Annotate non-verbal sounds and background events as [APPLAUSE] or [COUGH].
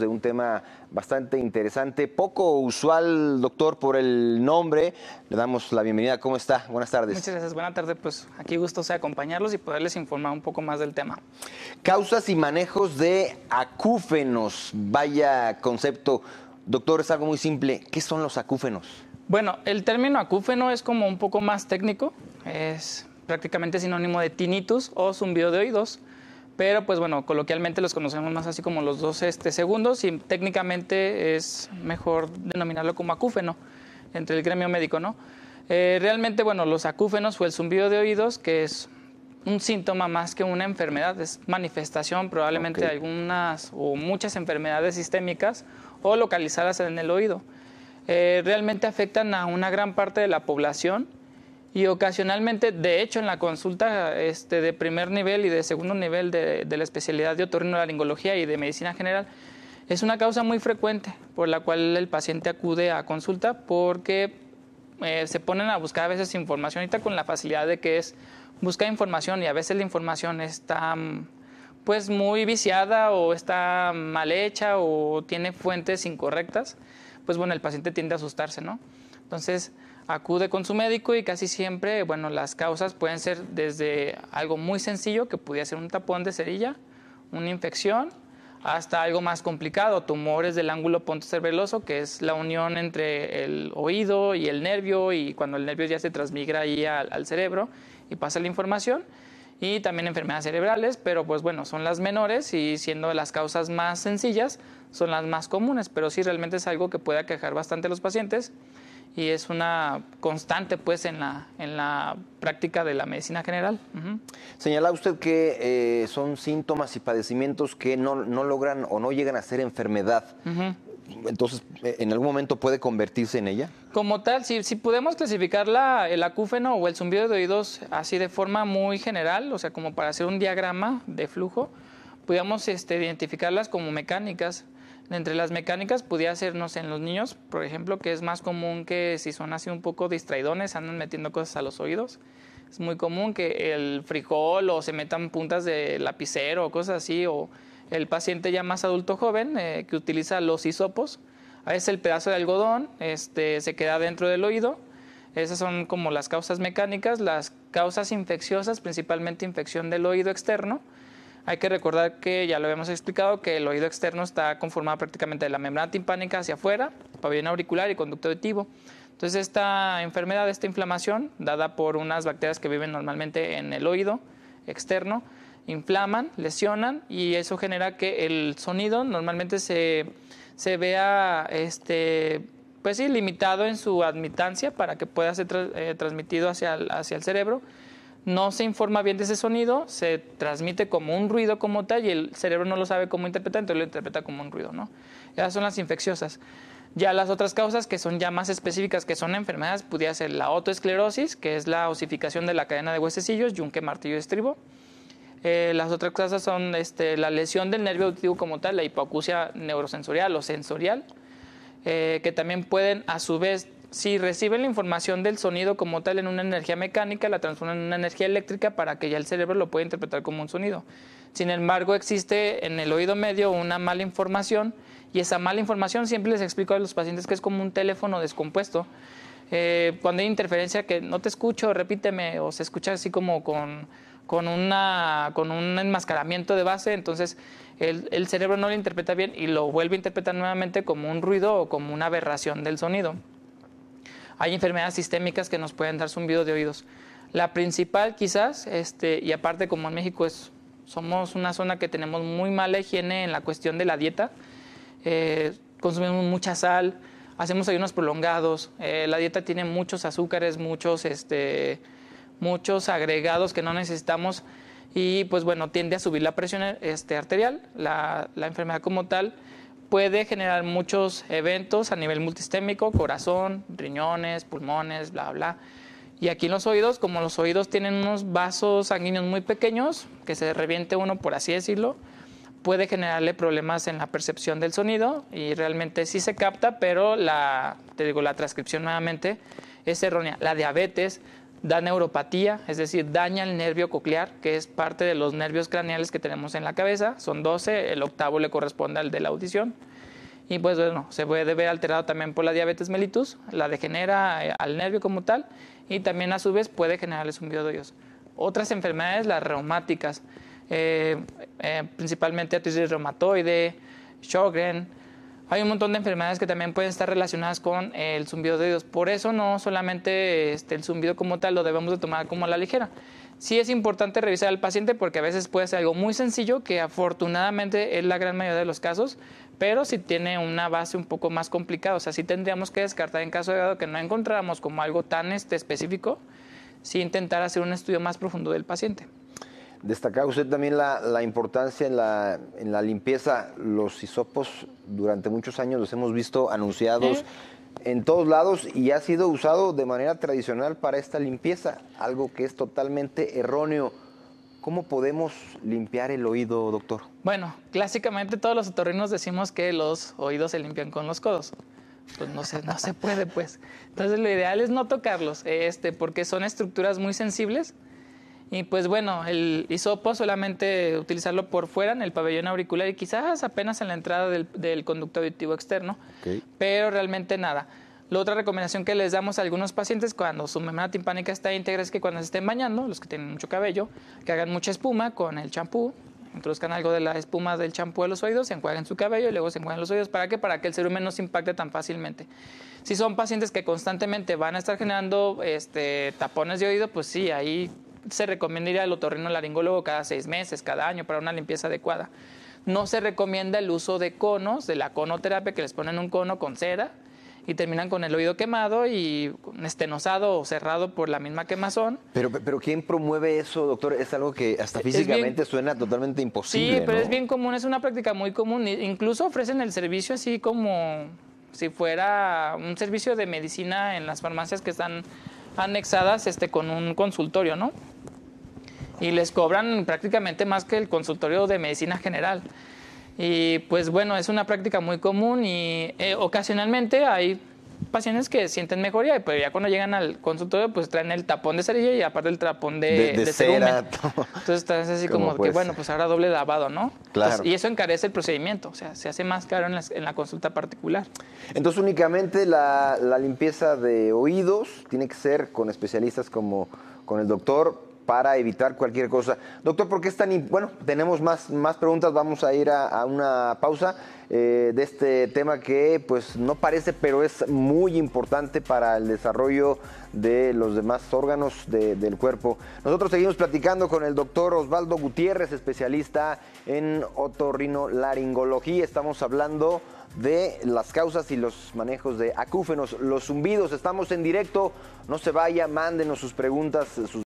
de un tema bastante interesante, poco usual, doctor, por el nombre. Le damos la bienvenida. ¿Cómo está? Buenas tardes. Muchas gracias. Buenas tardes. Pues aquí gusto sea acompañarlos y poderles informar un poco más del tema. Causas y manejos de acúfenos. Vaya concepto. Doctor, es algo muy simple. ¿Qué son los acúfenos? Bueno, el término acúfeno es como un poco más técnico. Es prácticamente sinónimo de tinnitus o zumbido de oídos pero pues bueno, coloquialmente los conocemos más así como los dos este, segundos y técnicamente es mejor denominarlo como acúfeno entre el gremio médico, ¿no? Eh, realmente, bueno, los acúfenos o el zumbido de oídos, que es un síntoma más que una enfermedad, es manifestación probablemente de algunas o muchas enfermedades sistémicas o localizadas en el oído. Eh, realmente afectan a una gran parte de la población y ocasionalmente, de hecho, en la consulta este, de primer nivel y de segundo nivel de, la especialidad de otorrinolaringología y de medicina general, es una causa muy frecuente por la cual el paciente acude a consulta porque eh, se ponen a buscar a veces información, ahorita con la facilidad de que es buscar información y a veces la información está mm, pues muy viciada o está mal hecha o tiene fuentes incorrectas, pues bueno, el paciente tiende a asustarse, ¿no? Entonces, acude con su médico y casi siempre, bueno, las causas pueden ser desde algo muy sencillo, que pudiera ser un tapón de cerilla, una infección, hasta algo más complicado, tumores del ángulo pontocerebeloso, que es la unión entre el oído y el nervio, y cuando el nervio ya se transmigra ahí al, cerebro y pasa la información, y también enfermedades cerebrales, pero pues bueno, son las menores y siendo las causas más sencillas, son las más comunes, pero sí realmente es algo que puede aquejar bastante a los pacientes y es una constante pues en la, en la práctica de la medicina general. Señala usted que eh, son síntomas y padecimientos que no, no, logran o no llegan a ser enfermedad. Entonces, eh, ¿en algún momento puede convertirse en ella? Como tal, si, si podemos clasificar la, el acúfeno o el zumbido de oídos así de forma muy general, o sea, como para hacer un diagrama de flujo, podríamos este, identificarlas como mecánicas, entre las mecánicas podía hacernos en los niños, por ejemplo, que es más común que si son así un poco distraidones, andan metiendo cosas a los oídos. Es muy común que el frijol o se metan puntas de lapicero o cosas así, o el paciente ya más adulto joven eh, que utiliza los hisopos. A veces el pedazo de algodón este, se queda dentro del oído. Esas son como las causas mecánicas, las causas infecciosas, principalmente infección del oído externo hay que recordar que ya lo habíamos explicado que el oído externo está conformado prácticamente de la membrana timpánica hacia afuera, pabellón auricular y conducto auditivo. Entonces esta enfermedad, esta inflamación dada por unas bacterias que viven normalmente en el oído externo, inflaman, lesionan y eso genera que el sonido normalmente se, se vea este, pues limitado en su admitancia para que pueda ser eh, transmitido hacia hacia el cerebro no se informa bien de ese sonido, se transmite como un ruido como tal y el cerebro no lo sabe cómo interpretar, entonces lo interpreta como un ruido, ¿no? Esas son las infecciosas. Ya las otras causas que son ya más específicas, que son enfermedades, pudiera ser la otoesclerosis, que es la osificación de la cadena de huesecillos, yunque, martillo y estribo. Eh, las otras causas son este, la lesión del nervio auditivo como tal, la hipoacusia neurosensorial o sensorial, eh, que también pueden a su vez si reciben la información del sonido como tal en una energía mecánica, la transforman en una energía eléctrica para que ya el cerebro lo pueda interpretar como un sonido. Sin embargo, existe en el oído medio una mala información y esa mala información siempre les explico a los pacientes que es como un teléfono descompuesto. Eh, cuando hay interferencia que no te escucho, repíteme, o se escucha así como con, una, con un enmascaramiento de base, entonces el cerebro no lo interpreta bien y lo vuelve a interpretar nuevamente como un ruido o como una aberración del sonido hay enfermedades sistémicas que nos pueden dar zumbido de oídos. La principal quizás, este, y aparte como en México es, somos una zona que tenemos muy mala higiene en la cuestión de la dieta, eh, consumimos mucha sal, hacemos ayunos prolongados, eh, la dieta tiene muchos azúcares, muchos, este, muchos agregados que no necesitamos y pues bueno, tiende a subir la presión este, arterial, la, la enfermedad como tal puede generar muchos eventos a nivel multistémico, corazón, riñones, pulmones, bla, bla. Y aquí en los oídos, como los oídos tienen unos vasos sanguíneos muy pequeños, que se reviente uno, por así decirlo, puede generarle problemas en la percepción del sonido y realmente sí se capta, pero la, te digo, la transcripción nuevamente es errónea. La diabetes da neuropatía, es decir, daña el nervio coclear, que es parte de los nervios craneales que tenemos en la cabeza, son 12, el octavo le corresponde al de la audición. Y pues bueno, se puede ver alterado también por la diabetes mellitus, la degenera eh, al nervio como tal y también a su vez puede generarles un de ellos. Otras enfermedades, las reumáticas, eh, eh, principalmente artritis reumatoide, Sjogren, hay un montón de enfermedades que también pueden estar relacionadas con el zumbido de oídos. Por eso no solamente este, el zumbido como tal lo debemos de tomar como a la ligera. Sí es importante revisar al paciente porque a veces puede ser algo muy sencillo que afortunadamente es la gran mayoría de los casos, pero si tiene una base un poco más complicada, o sea, sí tendríamos que descartar en caso de que no encontráramos como algo tan este, específico, sí intentar hacer un estudio más profundo del paciente. Destacaba usted también la, la importancia en la, en la, limpieza. Los hisopos durante muchos años los hemos visto anunciados en todos lados y ha sido usado de manera tradicional para esta limpieza, algo que es totalmente erróneo. ¿Cómo podemos limpiar el oído, doctor? Bueno, clásicamente todos los otorrinos decimos que los oídos se limpian con los codos. Pues no se, no se puede, pues. Entonces lo ideal es no tocarlos, este, porque son estructuras muy sensibles y pues bueno, el hisopo solamente utilizarlo por fuera en el pabellón auricular y quizás apenas en la entrada del, conducto auditivo externo, pero realmente nada. La otra recomendación que les damos a algunos pacientes cuando su membrana timpánica está íntegra es que cuando se estén bañando, los que tienen mucho cabello, que hagan mucha espuma con el champú, introduzcan algo de la espuma del champú en los oídos, se enjuaguen su cabello y luego se enjuaguen los oídos. ¿Para qué? Para que el cerumen no se impacte tan fácilmente. Si son pacientes que constantemente van a estar generando este, tapones de oído, pues sí, ahí se recomendaría al laringólogo cada seis meses, cada año, para una limpieza adecuada. No se recomienda el uso de conos, de la conoterapia, que les ponen un cono con cera y terminan con el oído quemado y estenosado o cerrado por la misma quemazón. Pero, pero ¿quién promueve eso, doctor? Es algo que hasta físicamente suena totalmente imposible. Sí, pero es bien común, es una práctica muy común. Incluso ofrecen el servicio así como si fuera un servicio de medicina en las farmacias que están anexadas este, con un consultorio, ¿no? y les cobran prácticamente más que el consultorio de medicina general. Y pues bueno, es una práctica muy común y eh, ocasionalmente hay pacientes que sienten mejoría, y, pero pues, ya cuando llegan al consultorio, pues traen el tapón de cerilla y aparte el tapón de, de, cera. [LAUGHS] Entonces es así como que, bueno, pues ahora doble lavado, ¿no? Claro. y eso encarece el procedimiento, o sea, se hace más caro en la, consulta particular. Entonces, únicamente la, la limpieza de oídos tiene que ser con especialistas como con el doctor para evitar cualquier cosa. Doctor, ¿por qué es tan... Bueno, tenemos más, más preguntas, vamos a ir a, una pausa eh, de este tema que pues no parece, pero es muy importante para el desarrollo de los demás órganos del cuerpo. Nosotros seguimos platicando con el doctor Osvaldo Gutiérrez, especialista en otorrinolaringología. Estamos hablando de las causas y los manejos de acúfenos, los zumbidos. Estamos en directo, no se vaya, mándenos sus preguntas, sus